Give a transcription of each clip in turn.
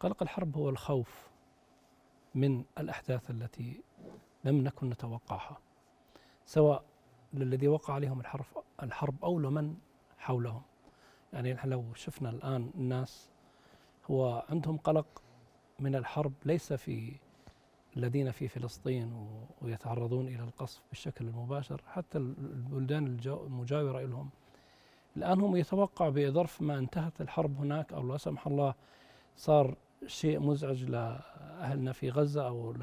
قلق الحرب هو الخوف من الأحداث التي لم نكن نتوقعها سواء للذي وقع عليهم الحرب الحرب أو لمن حولهم يعني نحن لو شفنا الآن الناس هو عندهم قلق من الحرب ليس في الذين في فلسطين ويتعرضون إلى القصف بالشكل المباشر حتى البلدان المجاورة لهم الآن هم يتوقع بظرف ما انتهت الحرب هناك أو لا سمح الله صار شيء مزعج لأهلنا في غزة أو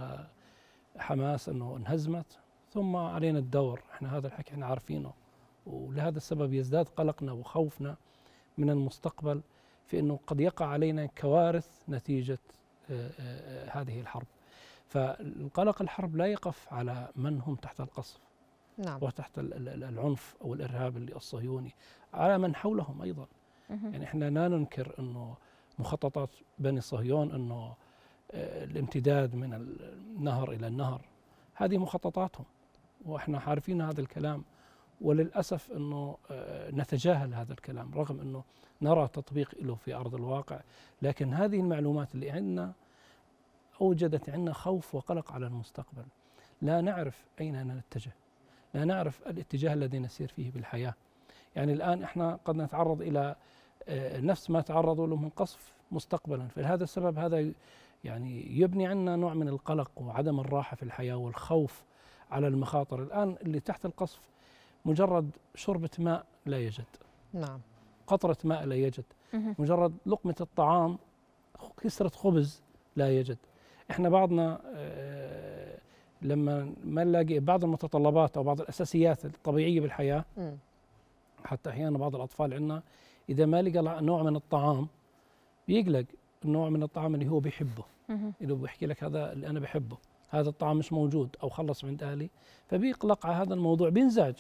لحماس أنه انهزمت ثم علينا الدور احنا هذا الحكي احنا عارفينه ولهذا السبب يزداد قلقنا وخوفنا من المستقبل في أنه قد يقع علينا كوارث نتيجة آه، آه، هذه الحرب فالقلق الحرب لا يقف على من هم تحت القصف نعم. وتحت العنف أو الإرهاب الصهيوني على من حولهم أيضا يعني احنا لا ننكر أنه مخططات بني صهيون انه آه، الامتداد من النهر الى النهر هذه مخططاتهم واحنا عارفين هذا الكلام وللاسف انه آه، نتجاهل هذا الكلام رغم انه نرى تطبيق له في ارض الواقع لكن هذه المعلومات اللي عندنا اوجدت عندنا خوف وقلق على المستقبل لا نعرف اين نتجه لا نعرف الاتجاه الذي نسير فيه بالحياه يعني الان احنا قد نتعرض الى نفس ما تعرضوا له من قصف مستقبلا فلهذا السبب هذا يعني يبني عنا نوع من القلق وعدم الراحة في الحياة والخوف على المخاطر الآن اللي تحت القصف مجرد شربة ماء لا يجد نعم قطرة ماء لا يجد مجرد لقمة الطعام كسرة خبز لا يجد احنا بعضنا آه، لما ما نلاقي بعض المتطلبات او بعض الاساسيات الطبيعيه بالحياه حتى احيانا بعض الاطفال عندنا اذا ما لقى نوع من الطعام بيقلق النوع من الطعام اللي هو بيحبه اللي بيحكي لك هذا اللي انا بحبه هذا الطعام مش موجود او خلص من اهلي فبيقلق على هذا الموضوع بينزعج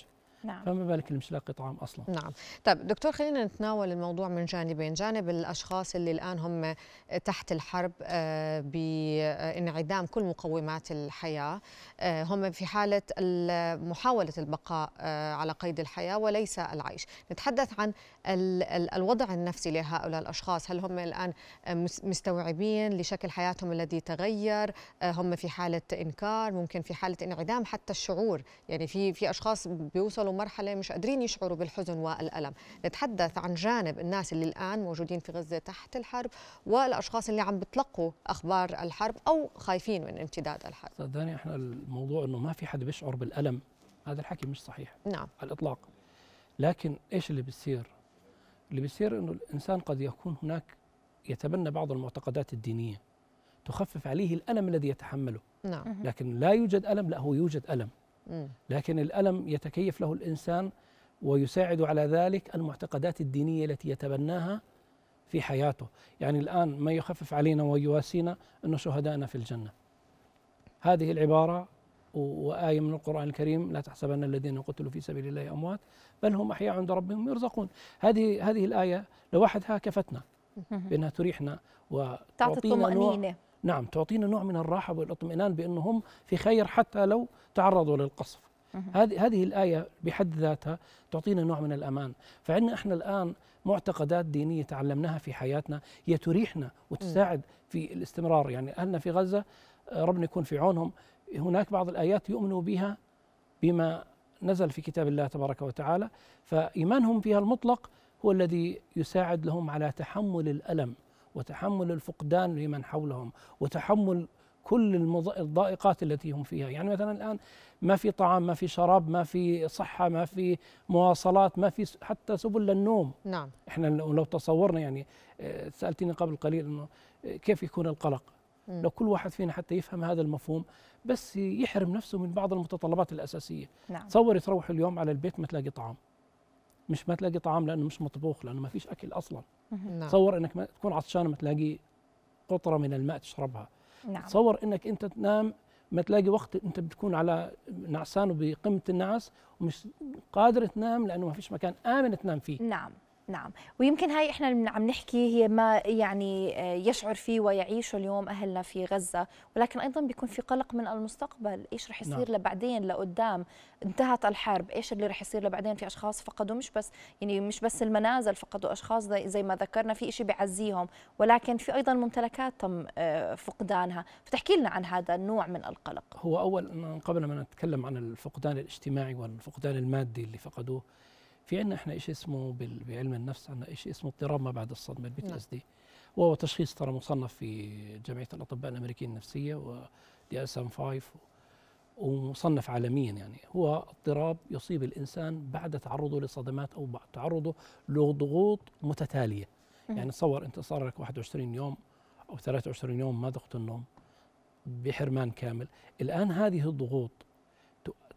نعم. فما بالك اللي مش لاقي طعام اصلا نعم طيب دكتور خلينا نتناول الموضوع من جانبين جانب الاشخاص اللي الان هم تحت الحرب آه، بانعدام كل مقومات الحياه آه، هم في حاله محاوله البقاء آه، على قيد الحياه وليس العيش نتحدث عن الوضع النفسي لهؤلاء الاشخاص هل هم الان مستوعبين لشكل حياتهم الذي تغير هم في حاله انكار ممكن في حاله انعدام حتى الشعور يعني في في اشخاص بيوصلوا مرحله مش قادرين يشعروا بالحزن والالم نتحدث عن جانب الناس اللي الان موجودين في غزه تحت الحرب والاشخاص اللي عم بتلقوا اخبار الحرب او خايفين من امتداد الحرب صدقني احنا الموضوع انه ما في حد بيشعر بالالم هذا الحكي مش صحيح نعم على الاطلاق لكن ايش اللي بيصير اللي بيصير انه الانسان قد يكون هناك يتبنى بعض المعتقدات الدينيه تخفف عليه الالم الذي يتحمله نعم. لكن لا يوجد الم لا هو يوجد الم لكن الألم يتكيف له الإنسان ويساعد على ذلك المعتقدات الدينية التي يتبناها في حياته يعني الآن ما يخفف علينا ويواسينا أنه شهدائنا في الجنة هذه العبارة وآية من القرآن الكريم لا تحسبن الذين قتلوا في سبيل الله أموات بل هم أحياء عند ربهم يرزقون هذه هذه الآية لوحدها كفتنا بأنها تريحنا وتعطينا نوع نعم تعطينا نوع من الراحة والإطمئنان بأنهم في خير حتى لو تعرضوا للقصف هذه هذه الآية بحد ذاتها تعطينا نوع من الأمان فعندنا إحنا الآن معتقدات دينية تعلمناها في حياتنا هي تريحنا وتساعد في الاستمرار يعني أهلنا في غزة آه، ربنا يكون في عونهم هناك بعض الآيات يؤمنوا بها بما نزل في كتاب الله تبارك وتعالى فإيمانهم فيها المطلق هو الذي يساعد لهم على تحمل الألم وتحمل الفقدان لمن حولهم وتحمل كل الضائقات التي هم فيها يعني مثلا الآن ما في طعام ما في شراب ما في صحة ما في مواصلات ما في حتى سبل للنوم نعم إحنا لو تصورنا يعني آه، سألتني قبل قليل أنه آه، كيف يكون القلق م. لو كل واحد فينا حتى يفهم هذا المفهوم بس يحرم نفسه من بعض المتطلبات الأساسية نعم. تصور تروح اليوم على البيت ما تلاقي طعام مش ما تلاقي طعام لأنه مش مطبوخ لأنه ما فيش أكل أصلا نعم. تصور أنك ما تكون عطشان ما تلاقي قطرة من الماء تشربها نعم. تصور انك انت تنام ما تلاقي وقت انت بتكون على نعسان وبقمه النعس ومش قادر تنام لانه ما فيش مكان امن تنام فيه نعم نعم ويمكن هاي احنا عم نحكي هي ما يعني آه، يشعر فيه ويعيشه اليوم اهلنا في غزه ولكن ايضا بيكون في قلق من المستقبل ايش رح يصير نعم. لبعدين لقدام انتهت الحرب ايش اللي رح يصير لبعدين في اشخاص فقدوا مش بس يعني مش بس المنازل فقدوا اشخاص زي, زي ما ذكرنا في شيء بيعزيهم ولكن في ايضا ممتلكات تم آه، فقدانها فتحكي لنا عن هذا النوع من القلق هو اول قبل ما نتكلم عن الفقدان الاجتماعي والفقدان المادي اللي فقدوه في عندنا احنا شيء اسمه بعلم النفس عندنا شيء اسمه اضطراب ما بعد الصدمه البي تي اس دي وهو تشخيص ترى مصنف في جمعيه الاطباء الامريكيين النفسيه و دي اس ام 5 ومصنف عالميا يعني هو اضطراب يصيب الانسان بعد تعرضه لصدمات او بعد تعرضه لضغوط متتاليه يعني تصور انت صار لك 21 يوم او 23 يوم ما ذقت النوم بحرمان كامل الان هذه الضغوط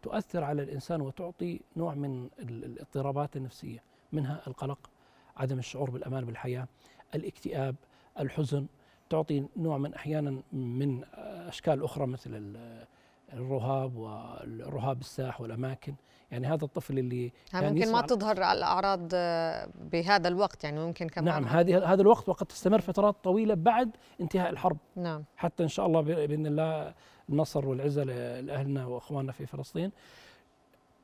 تؤثر على الانسان وتعطي نوع من الاضطرابات النفسيه منها القلق عدم الشعور بالامان بالحياه الاكتئاب الحزن تعطي نوع من احيانا من اشكال اخرى مثل الرهاب والرهاب الساح والاماكن يعني هذا الطفل اللي كان ممكن ما تظهر الاعراض بهذا الوقت يعني ممكن كمان نعم هذه هذا الوقت وقد تستمر فترات طويله بعد انتهاء الحرب نعم حتى ان شاء الله باذن الله النصر والعزة لأهلنا وأخواننا في فلسطين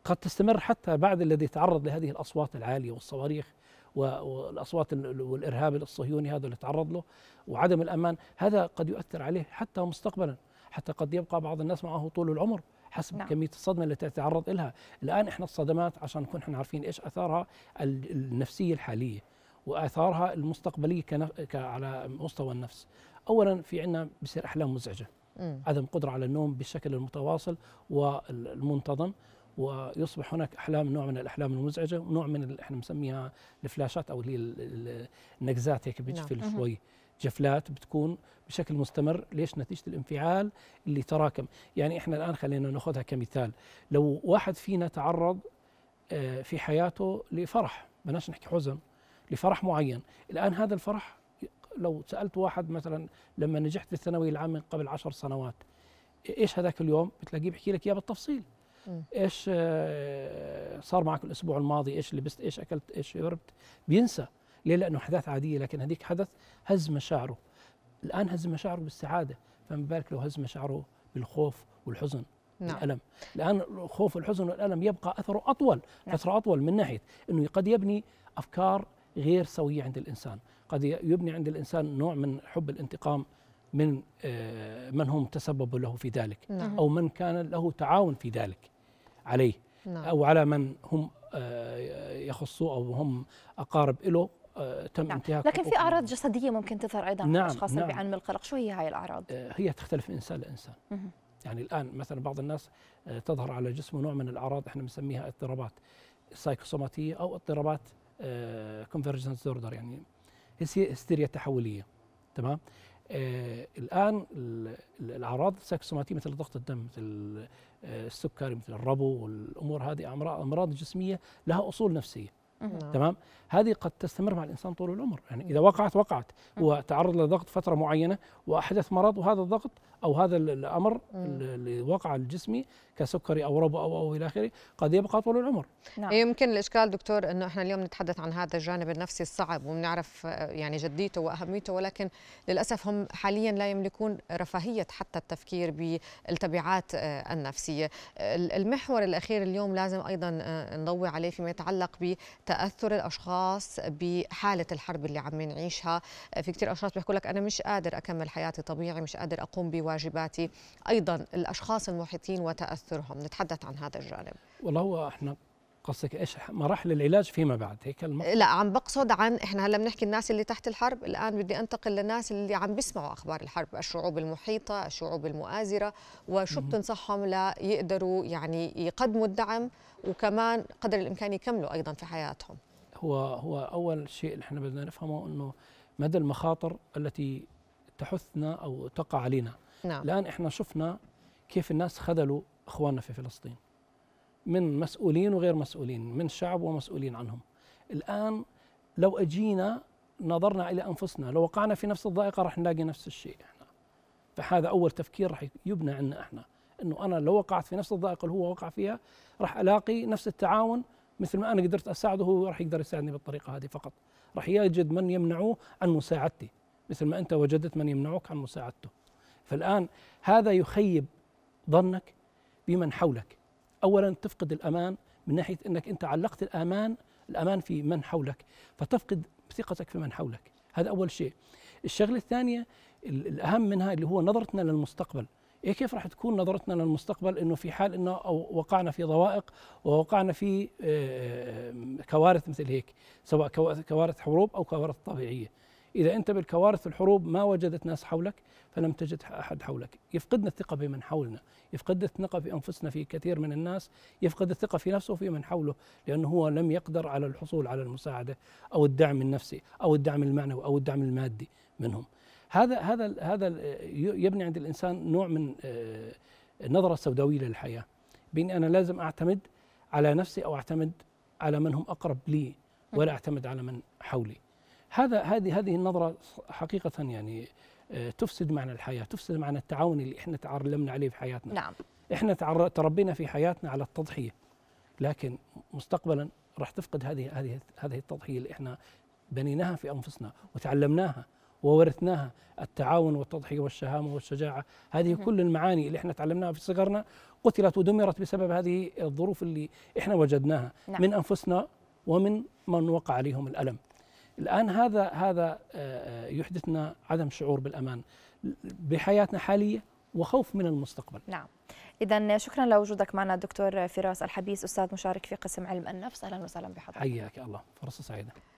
قد تستمر حتى بعد الذي تعرض لهذه الأصوات العالية والصواريخ والاصوات والارهاب الصهيوني هذا اللي تعرض له وعدم الامان هذا قد يؤثر عليه حتى مستقبلا حتى قد يبقى بعض الناس معه طول العمر حسب نعم. كميه الصدمه التي تتعرض لها الان احنا الصدمات عشان نكون احنا عارفين ايش اثارها النفسيه الحاليه واثارها المستقبليه على مستوى النفس اولا في عندنا بصير احلام مزعجه عدم القدرة على النوم بشكل المتواصل والمنتظم ويصبح هناك احلام نوع من الاحلام المزعجه ونوع من احنا نسميها الفلاشات او اللي النقزات هيك بتجفل نعم. شوي جفلات بتكون بشكل مستمر ليش نتيجه الانفعال اللي تراكم يعني احنا الان خلينا ناخذها كمثال لو واحد فينا تعرض آه، في حياته لفرح بناش نحكي حزن لفرح معين الان هذا الفرح لو سالت واحد مثلا لما نجحت في الثانويه العامه من قبل عشر سنوات ايش هذاك اليوم بتلاقيه بيحكي لك اياه بالتفصيل ايش آه، صار معك الاسبوع الماضي ايش لبست ايش اكلت ايش شربت بينسى ليه لانه احداث عاديه لكن هذيك حدث هز مشاعره الان هز مشاعره بالسعاده فما بالك لو هز مشاعره بالخوف والحزن نعم. الالم الان الخوف والحزن والالم يبقى اثره اطول نعم. اثره اطول من ناحيه انه قد يبني افكار غير سويه عند الانسان قد يبني عند الإنسان نوع من حب الانتقام من آه، من هم تسببوا له في ذلك نعم. أو من كان له تعاون في ذلك عليه نعم. أو على من هم آه، يخصوه أو هم أقارب له آه، تم نعم. انتهاك لكن في اعراض جسديه ممكن تظهر ايضا نعم. اشخاص نعم. بعلم القلق شو هي هاي الاعراض هي تختلف من انسان لانسان مم. يعني الان مثلا بعض الناس تظهر على جسمه نوع من الاعراض احنا بنسميها اضطرابات سايكوسوماتيه او اضطرابات كونفرجنس ديوردر يعني هستيريا تحوليه تمام آه الان الاعراض السكسوماتيه مثل ضغط الدم مثل آه، السكري مثل الربو والامور هذه امراض جسميه لها اصول نفسيه نعم. تمام هذه قد تستمر مع الانسان طول العمر يعني اذا وقعت وقعت وتعرض لضغط فتره معينه واحدث مرض وهذا الضغط او هذا الامر اللي وقع الجسمي كسكري او ربو او او الى اخره قد يبقى طول العمر نعم. إيه، يمكن الاشكال دكتور انه احنا اليوم نتحدث عن هذا الجانب النفسي الصعب وبنعرف آه، يعني جديته واهميته ولكن للاسف هم حاليا لا يملكون رفاهيه حتى التفكير بالتبعات آه، النفسيه المحور الاخير اليوم لازم ايضا آه، نضوي عليه فيما يتعلق ب تاثر الاشخاص بحاله الحرب اللي عم نعيشها في كثير اشخاص بيحكوا لك انا مش قادر اكمل حياتي طبيعي مش قادر اقوم بواجباتي ايضا الاشخاص المحيطين وتاثرهم نتحدث عن هذا الجانب والله هو احنا قصدك ايش مراحل العلاج فيما بعد هيك لا عم بقصد عن احنا هلا بنحكي الناس اللي تحت الحرب الان بدي انتقل للناس اللي عم بيسمعوا اخبار الحرب الشعوب المحيطه الشعوب المؤازره وشو بتنصحهم ليقدروا يعني يقدموا الدعم وكمان قدر الامكان يكملوا ايضا في حياتهم هو هو اول شيء احنا بدنا نفهمه انه مدى المخاطر التي تحثنا او تقع علينا نعم. الان احنا شفنا كيف الناس خذلوا اخواننا في فلسطين من مسؤولين وغير مسؤولين من شعب ومسؤولين عنهم الآن لو أجينا نظرنا إلى أنفسنا لو وقعنا في نفس الضائقة رح نلاقي نفس الشيء إحنا فهذا أول تفكير رح يبنى عنا إحنا أنه أنا لو وقعت في نفس الضائقة اللي هو وقع فيها رح ألاقي نفس التعاون مثل ما أنا قدرت أساعده هو رح يقدر يساعدني بالطريقة هذه فقط رح يجد من يمنعه عن مساعدتي مثل ما أنت وجدت من يمنعك عن مساعدته فالآن هذا يخيب ظنك بمن حولك اولا تفقد الامان من ناحيه انك انت علقت الامان الامان في من حولك فتفقد ثقتك في من حولك هذا اول شيء الشغله الثانيه الاهم منها اللي هو نظرتنا للمستقبل إيه كيف راح تكون نظرتنا للمستقبل انه في حال انه وقعنا في ضوائق ووقعنا في آه، آه، كوارث مثل هيك سواء كوارث حروب او كوارث طبيعيه إذا أنت بالكوارث الحروب ما وجدت ناس حولك فلم تجد أحد حولك يفقدنا الثقة بمن حولنا يفقد الثقة في أنفسنا في كثير من الناس يفقد الثقة في نفسه وفي من حوله لأنه هو لم يقدر على الحصول على المساعدة أو الدعم النفسي أو الدعم المعنوي أو الدعم المادي منهم هذا هذا هذا يبني عند الإنسان نوع من آه، نظرة سوداوية للحياة بإني أنا لازم أعتمد على نفسي أو أعتمد على من هم أقرب لي ولا أعتمد على من حولي هذا هذه هذه النظره حقيقه يعني آه، تفسد معنى الحياه، تفسد معنى التعاون اللي احنا تعلمنا عليه في حياتنا. نعم. احنا تربينا في حياتنا على التضحيه. لكن مستقبلا راح تفقد هذه هذه هذه التضحيه اللي احنا بنيناها في انفسنا وتعلمناها وورثناها التعاون والتضحيه والشهامه والشجاعه، هذه كل المعاني اللي احنا تعلمناها في صغرنا قتلت ودمرت بسبب هذه الظروف اللي احنا وجدناها نعم. من انفسنا ومن من وقع عليهم الالم. الآن هذا هذا آه، آه، يحدثنا عدم شعور بالأمان بحياتنا الحاليه وخوف من المستقبل نعم إذا شكرا لوجودك معنا دكتور فراس الحبيس أستاذ مشارك في قسم علم النفس أهلا وسهلا بحضرتك حياك الله فرصة سعيدة